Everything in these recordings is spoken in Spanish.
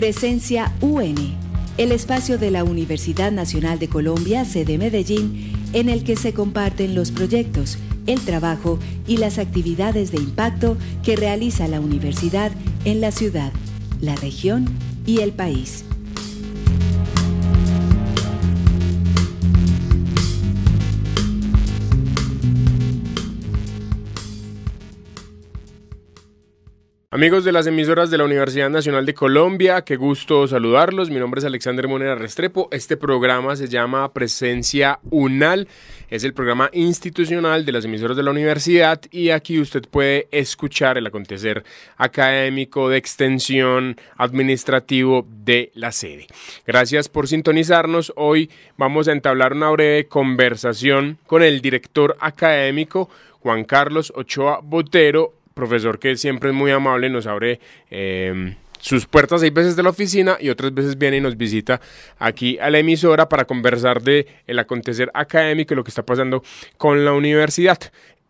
Presencia UN, el espacio de la Universidad Nacional de Colombia, sede Medellín, en el que se comparten los proyectos, el trabajo y las actividades de impacto que realiza la universidad en la ciudad, la región y el país. Amigos de las emisoras de la Universidad Nacional de Colombia, qué gusto saludarlos. Mi nombre es Alexander Monera Restrepo. Este programa se llama Presencia UNAL. Es el programa institucional de las emisoras de la universidad y aquí usted puede escuchar el acontecer académico de extensión administrativo de la sede. Gracias por sintonizarnos. Hoy vamos a entablar una breve conversación con el director académico Juan Carlos Ochoa Botero profesor que siempre es muy amable, nos abre... Em, sus puertas seis veces de la oficina y otras veces viene y nos visita aquí a la emisora para conversar de el acontecer académico y lo que está pasando con la universidad.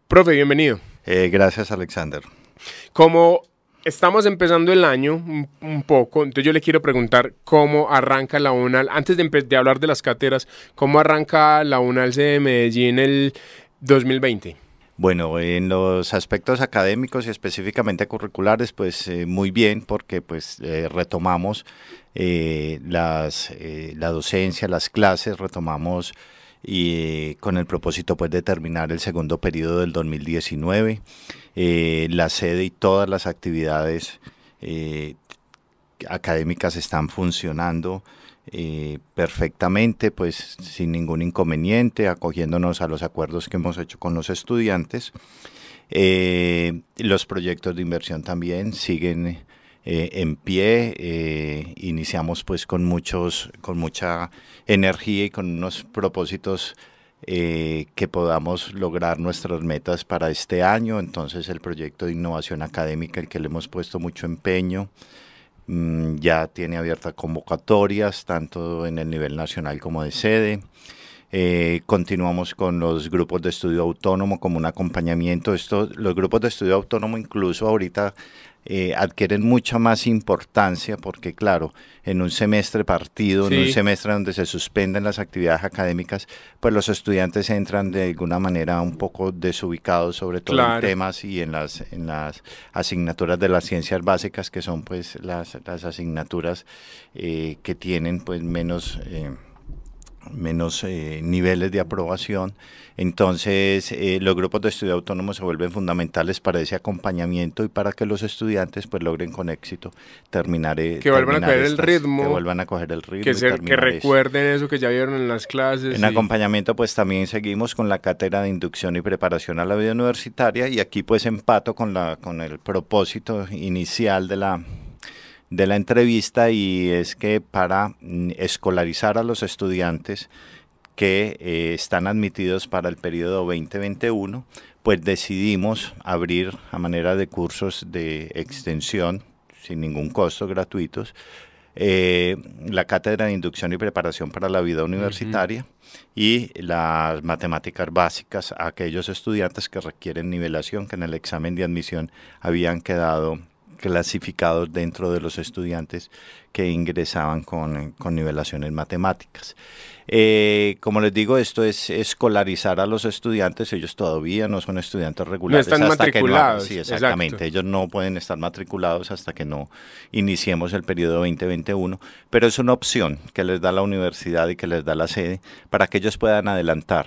Profe, bienvenido. Eh, gracias, Alexander. Como estamos empezando el año un, poco, entonces yo le quiero preguntar cómo arranca la UNAL, antes de, hablar de las cátedras, cómo arranca la UNAL de Medellín el 2020. Bueno, en los aspectos académicos y específicamente curriculares, pues eh, muy bien, porque pues eh, retomamos eh, la docencia, las clases, retomamos y con el propósito pues de terminar el segundo periodo del 2019, la sede y todas las actividades académicas están funcionando eh, perfectamente, pues sin ningún inconveniente, acogiéndonos a los acuerdos que hemos hecho con los estudiantes. Eh, los proyectos de inversión también siguen eh, en pie. iniciamos pues con muchos, con mucha energía y con unos propósitos que podamos lograr nuestras metas para este año. Entonces el proyecto de innovación académica, el que le hemos puesto mucho empeño, Mm, ya tiene abiertas convocatorias, tanto en el nivel nacional como de sede. Eh, continuamos con los grupos de estudio autónomo como un acompañamiento. estos los grupos de estudio autónomo incluso ahorita eh, adquieren mucha más importancia porque, claro, en un semestre partido, en un semestre donde se suspenden las actividades académicas, pues los estudiantes entran de alguna manera un poco desubicados, sobre todo en temas y en las, en las asignaturas de las ciencias básicas, que son pues las, las asignaturas eh, que tienen pues menos... Eh, menos eh, niveles de aprobación. Entonces, eh, los grupos de estudio autónomo se vuelven fundamentales para ese acompañamiento y para que los estudiantes pues logren con éxito terminar eh, que vuelvan a coger el ritmo que vuelvan a coger el ritmo que, recuerden eso. que ya vieron en las clases en acompañamiento pues también seguimos con la cátedra de inducción y preparación a la vida universitaria y aquí pues empato con la con el propósito inicial de la de la entrevista y es que para mm, escolarizar a los estudiantes que eh, están admitidos para el periodo 2021, pues decidimos abrir a manera de cursos de extensión sin ningún costo, gratuitos, eh, la cátedra de inducción y preparación para la vida universitaria y las matemáticas básicas a aquellos estudiantes que requieren nivelación que en el examen de admisión habían quedado clasificados dentro de los estudiantes que ingresaban con, nivelaciones matemáticas. Eh, como les digo, esto es escolarizar a los estudiantes, ellos todavía no son estudiantes regulares. están hasta matriculados. Que no, sí, exactamente, ellos no pueden estar matriculados hasta que no iniciemos el periodo 2021, pero es una opción que les da la universidad y que les da la sede para que ellos puedan adelantar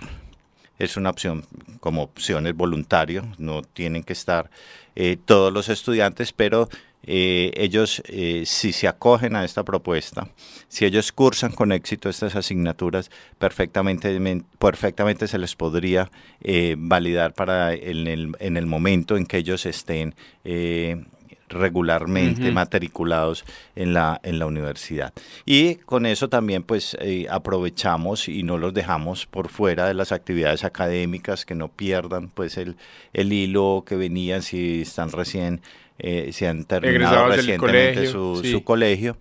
es una opción como opción, es voluntario, no tienen que estar eh, todos los estudiantes, pero eh, ellos eh, si se acogen a esta propuesta, si ellos cursan con éxito estas asignaturas, perfectamente, perfectamente se les podría validar para en el, en el, momento en que ellos estén regularmente matriculados en la, en la universidad. Y con eso también pues eh, aprovechamos y no los dejamos por fuera de las actividades académicas, que no pierdan pues el, el hilo que venían si están recién, eh, si han terminado recientemente su, colegio,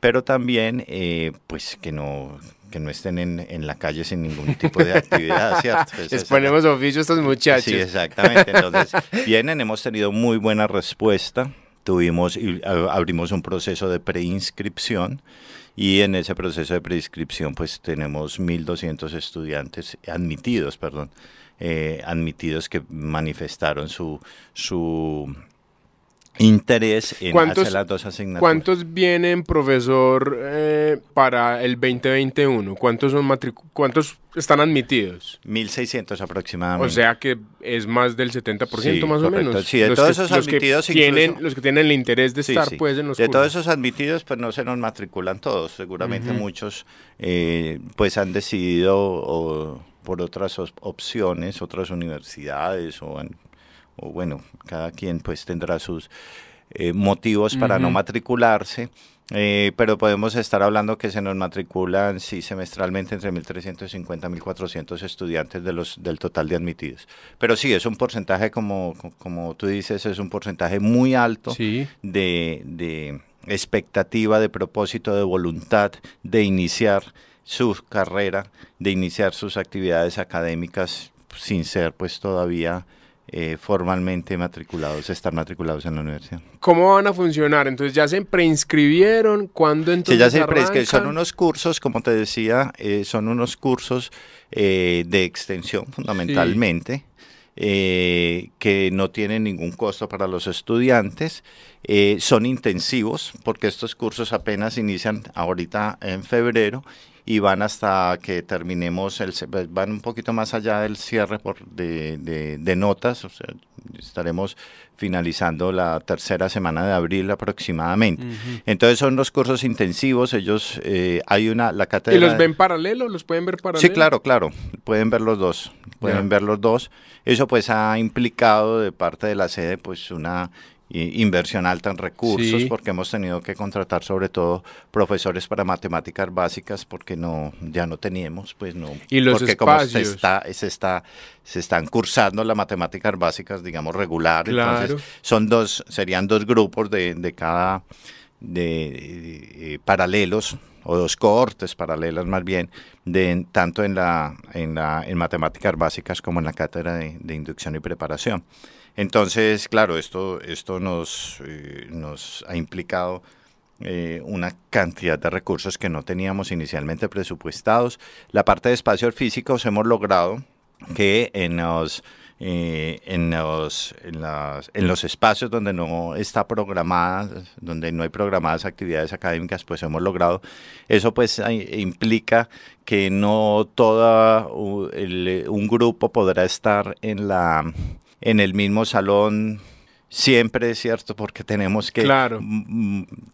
pero también eh, pues que no que no estén en, en, la calle sin ningún tipo de actividad, ¿cierto? Les ponemos oficio a estos muchachos. Sí, exactamente. Entonces, vienen, hemos tenido muy buena respuesta tuvimos y abrimos un proceso de preinscripción y en ese proceso de preinscripción pues tenemos 1.200 estudiantes admitidos, perdón, eh, admitidos que manifestaron su, su interés en hacer las dos asignaturas. ¿Cuántos vienen, profesor, eh, para el 2021? ¿Cuántos, son ¿Cuántos están admitidos? 1.600 aproximadamente. O sea que es más del 70% más o menos. Sí, de todos esos admitidos... tienen, los que tienen el interés de estar pues en los De todos esos admitidos pues no se nos matriculan todos. Seguramente muchos eh, pues han decidido... O, por otras opciones, otras universidades o o bueno, cada quien pues tendrá sus eh, motivos para no matricularse. Eh, pero podemos estar hablando que se nos matriculan sí, semestralmente entre 1.350 y 1.400 estudiantes de los, del total de admitidos. Pero sí, es un porcentaje, como, como tú dices, es un porcentaje muy alto de, de expectativa, de propósito, de voluntad de iniciar su carrera, de iniciar sus actividades académicas sin ser pues todavía eh, formalmente matriculados, estar matriculados en la universidad. ¿Cómo van a funcionar? Entonces ya se preinscribieron, ¿cuándo entonces? Sí, ya se preinscribieron, son unos cursos, como te decía, eh, son unos cursos eh, de extensión fundamentalmente. que no tienen ningún costo para los estudiantes. son intensivos porque estos cursos apenas inician ahorita en febrero y van hasta que terminemos, el, pues, van un poquito más allá del cierre por de, de, notas, o sea, estaremos finalizando la tercera semana de abril aproximadamente. Entonces son los cursos intensivos, ellos, eh, hay una, la cátedra... ¿Y los ven paralelo? ¿Los pueden ver paralelo? Sí, claro, claro, pueden ver los dos, pueden ver los dos. Eso pues ha implicado de parte de la sede pues una inversión alta en recursos porque hemos tenido que contratar sobre todo profesores para matemáticas básicas porque no ya no teníamos pues no y los porque como se está se está se están cursando las matemáticas básicas digamos regular son dos serían dos grupos de, de cada de eh, paralelos o dos cohortes paralelas más bien, de, tanto en, la, en, la, en matemáticas básicas como en la cátedra de inducción y preparación. Entonces, claro, esto, esto nos, eh, nos ha implicado eh, una cantidad de recursos que no teníamos inicialmente presupuestados. La parte de espacios físicos hemos logrado que en los, eh, en, los, en, en los espacios donde no está programada, donde no hay programadas actividades académicas, pues hemos logrado. Eso pues implica que no todo un grupo podrá estar en la en el mismo salón siempre, es ¿cierto? Porque tenemos que,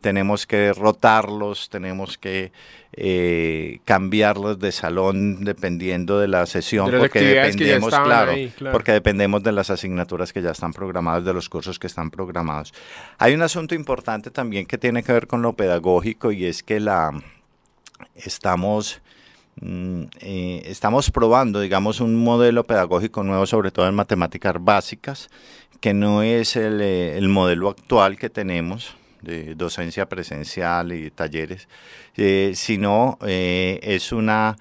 tenemos que rotarlos, tenemos que eh, cambiarlos de salón dependiendo de la sesión, porque dependemos, porque dependemos de las asignaturas que ya están programadas, de los cursos que están programados. Hay un asunto importante también que tiene que ver con lo pedagógico y es que la estamos Mm, eh, estamos probando, digamos, un modelo pedagógico nuevo, sobre todo en matemáticas básicas, que no es el, eh, modelo actual que tenemos de docencia presencial y talleres, eh, sino es, una,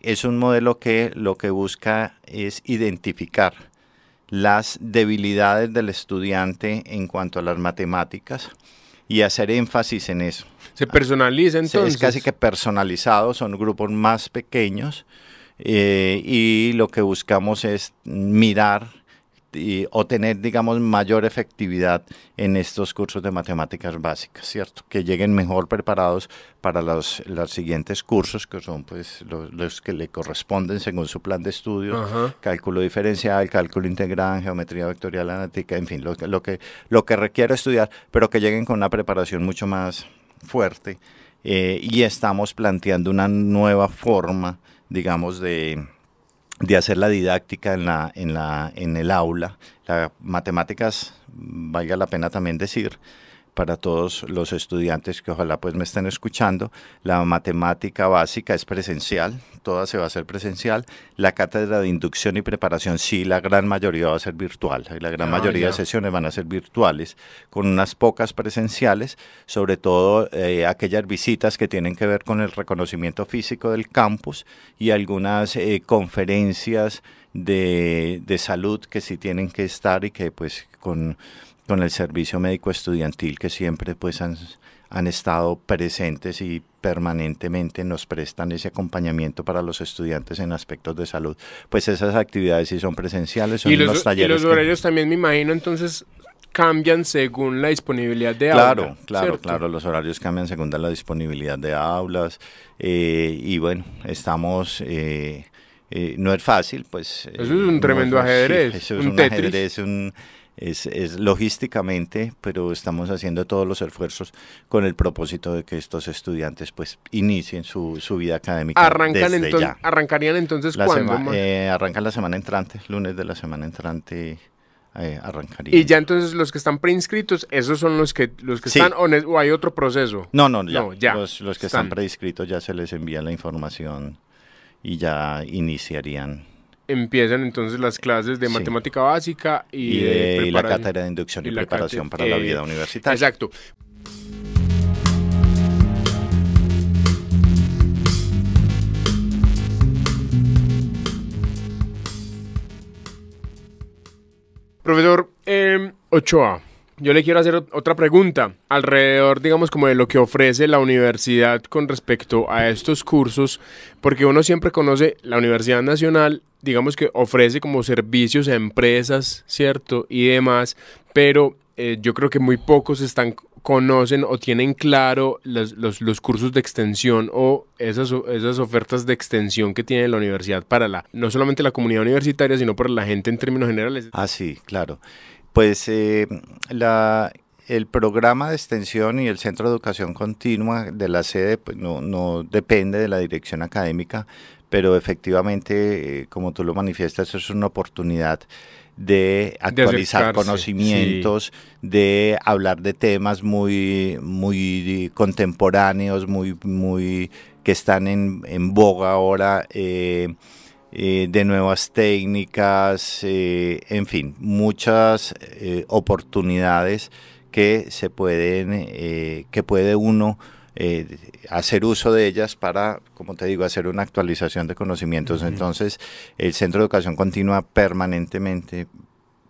es un modelo que lo que busca es identificar las debilidades del estudiante en cuanto a las matemáticas, y hacer énfasis en eso. ¿Se personaliza entonces? Es casi que personalizado, son grupos más pequeños eh, y lo que buscamos es mirar y, o tener, digamos, mayor efectividad en estos cursos de matemáticas básicas, ¿cierto? Que lleguen mejor preparados para los, los siguientes cursos, que son pues los, que le corresponden según su plan de estudio, cálculo diferencial, cálculo integral, geometría vectorial analítica, en fin, lo, lo, que, lo que requiere estudiar, pero que lleguen con una preparación mucho más fuerte. Eh, y estamos planteando una nueva forma, digamos, de de hacer la didáctica en, la, en, la, en el aula. Las matemáticas, valga la pena también decir, para todos los estudiantes que ojalá pues me estén escuchando. La matemática básica es presencial, toda se va a hacer presencial. La cátedra de inducción y preparación, sí, la gran mayoría va a ser virtual. La gran ah, mayoría de sesiones van a ser virtuales, con unas pocas presenciales, sobre todo eh, aquellas visitas que tienen que ver con el reconocimiento físico del campus y algunas eh, conferencias de, de salud que sí tienen que estar y que pues con con el servicio médico estudiantil que siempre pues han, estado presentes y permanentemente nos prestan ese acompañamiento para los estudiantes en aspectos de salud. Pues esas actividades sí son presenciales, son y los, talleres. Y los horarios también me imagino entonces cambian según la disponibilidad de claro, Claro, claro, los horarios cambian según la disponibilidad de aulas eh, y bueno, estamos... Eh, eh, no es fácil, pues... Eso es un tremendo ajedrez. eso es un ajedrez, un es, es, logísticamente, pero estamos haciendo todos los esfuerzos con el propósito de que estos estudiantes pues inicien su, su vida académica. Arrancan desde ya. ¿Arrancarían entonces cuándo? Eh, arrancan la semana entrante, lunes de la semana entrante. Eh, arrancaría. Y ya entonces los que están preinscritos, esos son los que los que están o, hay otro proceso. No, no, ya. los, los, que están preinscritos ya se les envía la información y ya iniciarían empiezan entonces las clases de matemática básica y, de, la cátedra de inducción y, preparación para la vida eh, universitaria. Exacto. Profesor em, Ochoa, yo le quiero hacer otra pregunta alrededor, digamos, como de lo que ofrece la universidad con respecto a estos cursos, porque uno siempre conoce la Universidad Nacional, digamos que ofrece como servicios a empresas, ¿cierto? Y demás, pero eh, yo creo que muy pocos están conocen o tienen claro los, cursos de extensión o esas, esas ofertas de extensión que tiene la universidad para la, no solamente la comunidad universitaria, sino para la gente en términos generales. Ah, sí, claro pues eh, la, el programa de extensión y el centro de educación continua de la sede pues, no, no depende de la dirección académica, pero efectivamente, eh, como tú lo manifiestas, es una oportunidad de actualizar conocimientos, de hablar de temas muy, muy contemporáneos, muy, muy que están en, en boga ahora. Eh, eh, de nuevas técnicas, eh, en fin, muchas eh, oportunidades que se pueden, que puede uno hacer uso de ellas para, como te digo, hacer una actualización de conocimientos. Entonces, el Centro de Educación Continua permanentemente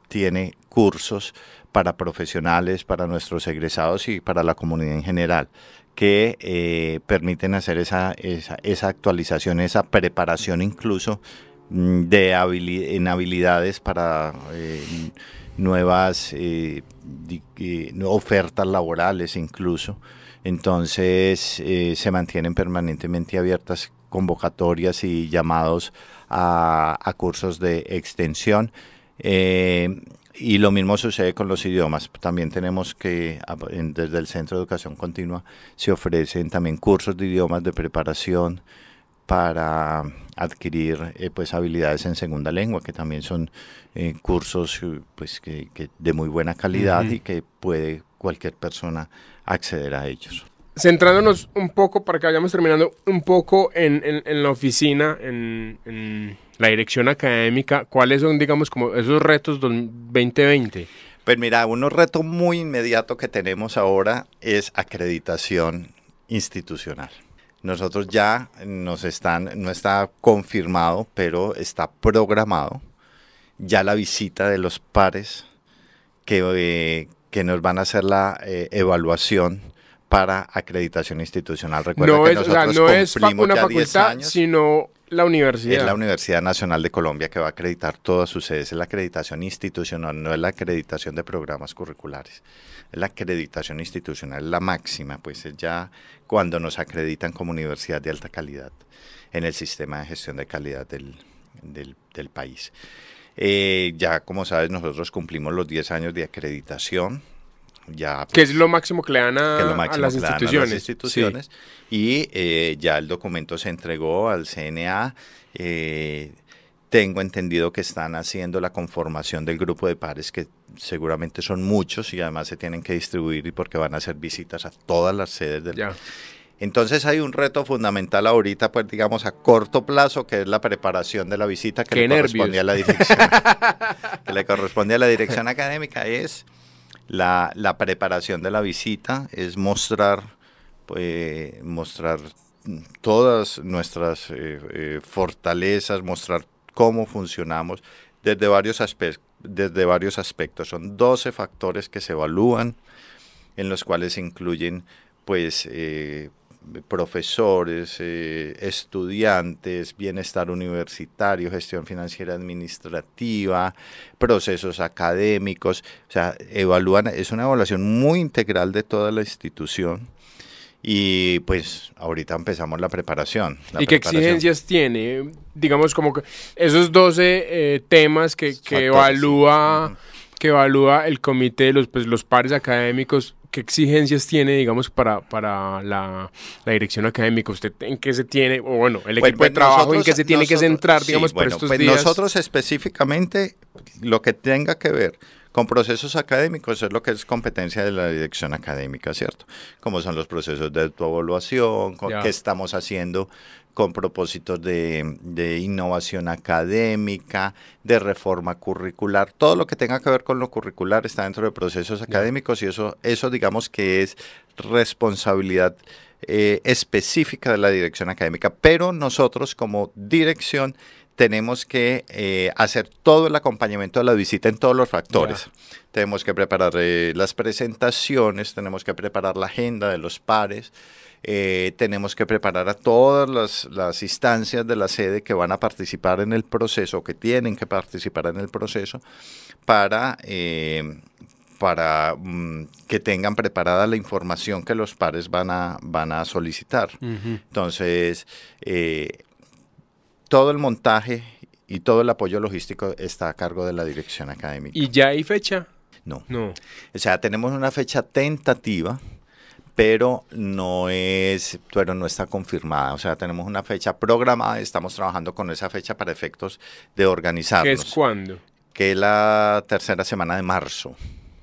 tiene cursos para profesionales, para nuestros egresados y para la comunidad en general, que eh, permiten hacer esa, actualización, esa preparación incluso mm, de en habilidades para eh, nuevas eh, ofertas laborales incluso. Entonces se mantienen permanentemente abiertas convocatorias y llamados a, cursos de extensión. Y lo mismo sucede con los idiomas. También tenemos que, desde el Centro de Educación Continua, se ofrecen también cursos de idiomas de preparación para adquirir eh, pues habilidades en segunda lengua, que también son eh, cursos pues, que, de muy buena calidad y que puede cualquier persona acceder a ellos centrándonos un poco, para que vayamos terminando un poco en, la oficina, en, la dirección académica, ¿cuáles son, digamos, esos retos 2020? Pues mira, uno reto muy inmediato que tenemos ahora es acreditación institucional. Nosotros ya nos están, no está confirmado, pero está programado ya la visita de los pares que, eh, que nos van a hacer la eh, evaluación para acreditación institucional. Recuerda que no es una facultad, sino la universidad. Es la Universidad Nacional de Colombia que va a acreditar todas sus sedes. Es la acreditación institucional, no es la acreditación de programas curriculares. Es la acreditación institucional, la máxima, pues es ya cuando nos acreditan como universidad de alta calidad en el sistema de gestión de calidad del, país. Eh, ya como sabes, nosotros cumplimos los 10 años de acreditación que es pues, lo máximo que le dan a, las instituciones. Y eh, ya el documento se entregó al CNA. Eh, tengo entendido que están haciendo la conformación del grupo de pares, que seguramente son muchos y además se tienen que distribuir y porque van a hacer visitas a todas las sedes del ya Entonces hay un reto fundamental ahorita, pues digamos a corto plazo, que es la preparación de la visita que le corresponde a la dirección, que le corresponde a la dirección académica es la, la preparación de la visita es mostrar, eh, mostrar todas nuestras eh, eh, fortalezas, mostrar cómo funcionamos desde varios, aspectos, desde varios aspectos. Son 12 factores que se evalúan, en los cuales se incluyen pues profesores, eh, estudiantes, bienestar universitario, gestión financiera administrativa, procesos académicos, o sea, evalúan, es una evaluación muy integral de toda la institución. Y pues ahorita empezamos la preparación. ¿Y qué exigencias tiene? Digamos como que esos 12 eh, temas que, evalúa, que evalúa el comité, los, pues, los pares académicos, qué exigencias tiene, digamos, para, para la, dirección académica? ¿Usted en qué se tiene, o bueno, el pues, equipo de pues, trabajo en qué se tiene que centrar, digamos, para estos pues Nosotros específicamente, lo que tenga que ver con procesos académicos es lo que es competencia de la dirección académica, ¿cierto? Como son los procesos de autoevaluación, con qué estamos haciendo con propósitos de, innovación académica, de reforma curricular, todo lo que tenga que ver con lo curricular está dentro de procesos académicos y eso, eso digamos que es responsabilidad eh, específica de la dirección académica, pero nosotros como dirección tenemos que eh, hacer todo el acompañamiento de la visita en todos los factores. Tenemos que preparar eh, las presentaciones, tenemos que preparar la agenda de los pares, eh, tenemos que preparar a todas las, las, instancias de la sede que van a participar en el proceso, que tienen que participar en el proceso, para, para mm, que tengan preparada la información que los pares van a, van a solicitar. Entonces, todo el montaje y todo el apoyo logístico está a cargo de la dirección académica. ¿Y ya hay fecha? No. No. O sea, tenemos una fecha tentativa, pero no es, pero no está confirmada. O sea, tenemos una fecha programada, estamos trabajando con esa fecha para efectos de organizarnos. ¿Qué es cuándo? Que es la tercera semana de marzo.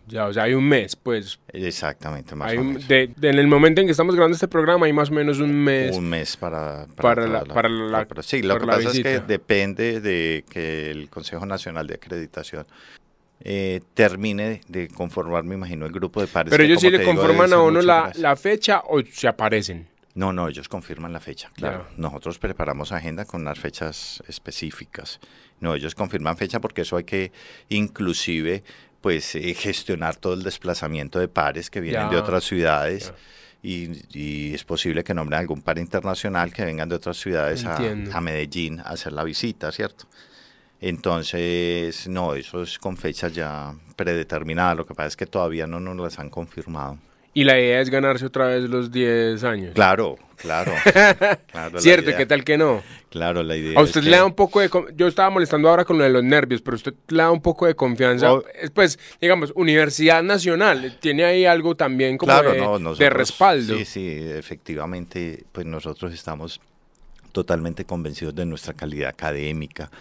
Ya, o sea, hay un mes, pues. Exactamente, más o menos. en el momento en que estamos grabando este programa, hay más o menos un mes. Un mes para, la, Sí, lo que pasa es que depende de que el Consejo Nacional de Acreditación eh, termine de conformar, me imagino, el grupo de pares. Pero ellos sí le conforman a uno la fecha o se aparecen. No, no, ellos confirman la fecha, claro. Nosotros preparamos agenda con unas fechas específicas. No, ellos confirman fecha porque eso hay que inclusive pues eh, gestionar todo el desplazamiento de pares que vienen de otras ciudades. Y, es posible que nombren algún par internacional que vengan de otras ciudades a, a, Medellín a hacer la visita, ¿cierto? Entonces, no, eso es con fechas ya predeterminadas. Lo que pasa es que todavía no nos las han confirmado. Y la idea es ganarse otra vez los 10 años. Claro, claro. Cierto, ¿qué tal que no? Claro, la idea. A usted le da un poco de. Yo estaba molestando ahora con lo de los nervios, pero usted le da un poco de confianza. Oh. Pues, digamos, Universidad Nacional tiene ahí algo también como de, respaldo. Sí, sí, efectivamente, pues nosotros estamos totalmente convencidos de nuestra calidad académica.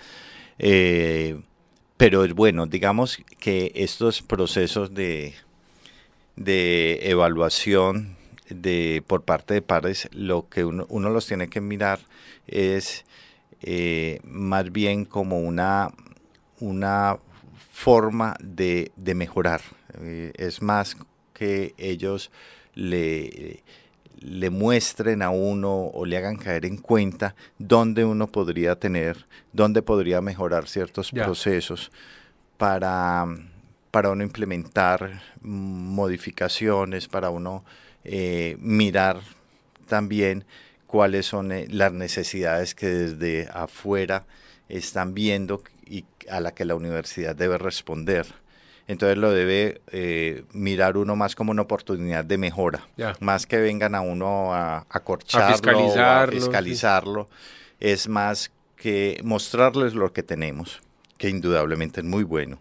Eh, pero es bueno, digamos que estos procesos de de evaluación de, por parte de pares, lo que uno, los tiene que mirar es eh, más bien como una, una forma de, mejorar. Eh, es más que ellos le, le muestren a uno o le hagan caer en cuenta dónde uno podría tener, dónde podría mejorar ciertos procesos para para uno implementar modificaciones, para uno eh, mirar también cuáles son eh, las necesidades que desde afuera están viendo y a la que la universidad debe responder. Entonces lo debe eh, mirar uno más como una oportunidad de mejora, más que vengan a uno a, a a fiscalizarlo. Es más que mostrarles lo que tenemos, que indudablemente es muy bueno.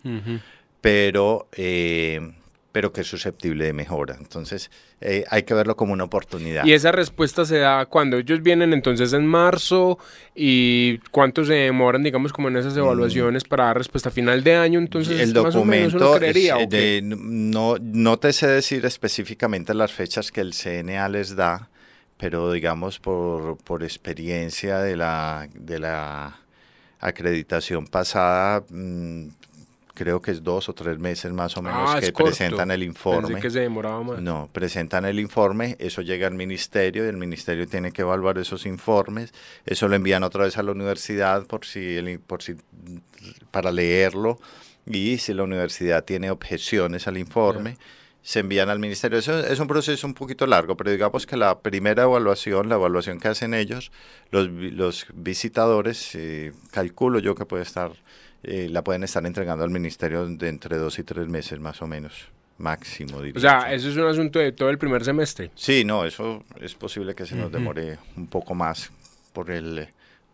Eh, pero, que es susceptible de mejora. Entonces, eh, hay que verlo como una oportunidad. Y esa respuesta se da cuando ellos vienen entonces en marzo y cuánto se demoran, digamos, como en esas mm. evaluaciones para dar respuesta a final de año. Entonces, el documento, eh, no, no te sé decir específicamente las fechas que el CNA les da, pero digamos por, experiencia de la, de la acreditación pasada, mm, creo que es dos o tres meses más o menos ah, que presentan el informe. que se demoraba más. No, presentan el informe, eso llega al ministerio y el ministerio tiene que evaluar esos informes, eso lo envían otra vez a la universidad por si, por si para leerlo y si la universidad tiene objeciones al informe. Se envían al ministerio. Eso es un proceso un poquito largo, pero digamos que la primera evaluación, la evaluación que hacen ellos, los, visitadores, eh, calculo yo que puede estar eh, la pueden estar entregando al ministerio de entre dos y tres meses más o menos máximo. Diría o sea, eso es un asunto de todo el primer semestre. Sí, no, eso es posible que se nos demore un poco más por el,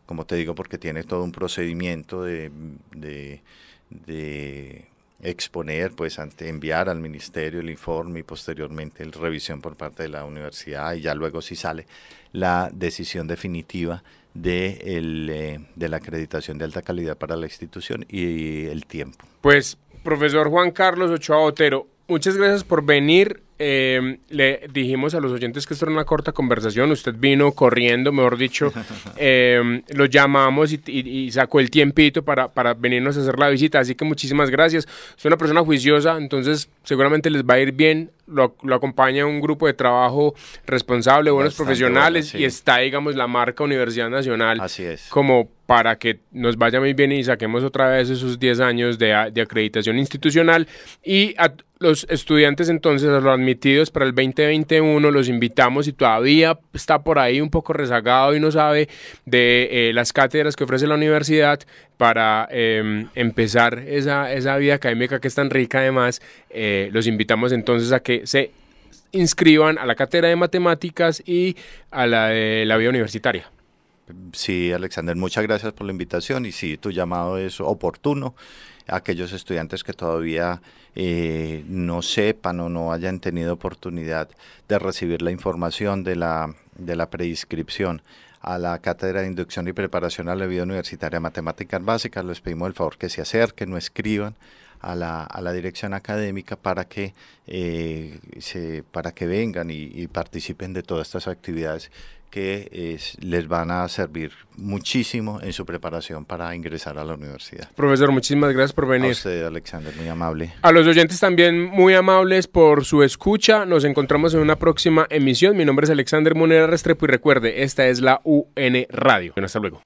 como te digo, porque tiene todo un procedimiento de, de, de exponer, pues ante enviar al ministerio el informe y posteriormente la revisión por parte de la universidad y ya luego si sale la decisión definitiva de, el, eh, de la acreditación de alta calidad para la institución y el tiempo. Pues, profesor Juan Carlos Ochoa Otero, muchas gracias por venir Em, le dijimos a los oyentes que esto era una corta conversación, usted vino corriendo, mejor dicho, em, lo llamamos y, sacó el tiempito para, para venirnos a hacer la visita, así que muchísimas gracias. Es una persona juiciosa, entonces seguramente les va a ir bien, lo, acompaña un grupo de trabajo responsable, buenos profesionales y está, digamos, la marca Universidad Nacional. Así es. Como para que nos vaya muy bien y saquemos otra vez esos 10 años de, de acreditación institucional y... A, los estudiantes entonces, los admitidos para el 2021, los invitamos si todavía está por ahí un poco rezagado y no sabe de eh, las cátedras que ofrece la universidad para em, empezar esa, esa, vida académica que es tan rica además, eh, los invitamos entonces a que se inscriban a la cátedra de matemáticas y a la de la vida universitaria. Sí, Alexander, muchas gracias por la invitación y sí, tu llamado es oportuno. Aquellos estudiantes que todavía eh, no sepan o no hayan tenido oportunidad de recibir la información de la, de preinscripción a la Cátedra de Inducción y Preparación a la Vida Universitaria de Matemáticas Básicas, les pedimos el favor que se acerquen no escriban a la, a la, dirección académica para que, eh, se, para que vengan y participen de todas estas actividades que les van a servir muchísimo en su preparación para ingresar a la universidad. Profesor, muchísimas gracias por venir. A Alexander, muy amable. A los oyentes también muy amables por su escucha. Nos encontramos en una próxima emisión. Mi nombre es Alexander Monera Restrepo y recuerde, esta es la UN Radio. Hasta luego.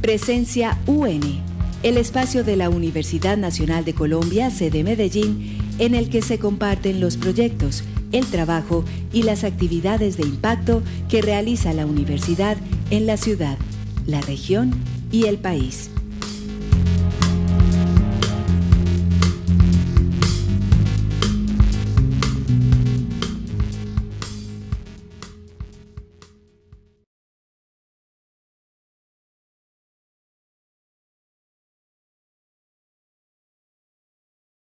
Presencia UN el espacio de la Universidad Nacional de Colombia, sede Medellín, en el que se comparten los proyectos, el trabajo y las actividades de impacto que realiza la universidad en la ciudad, la región y el país.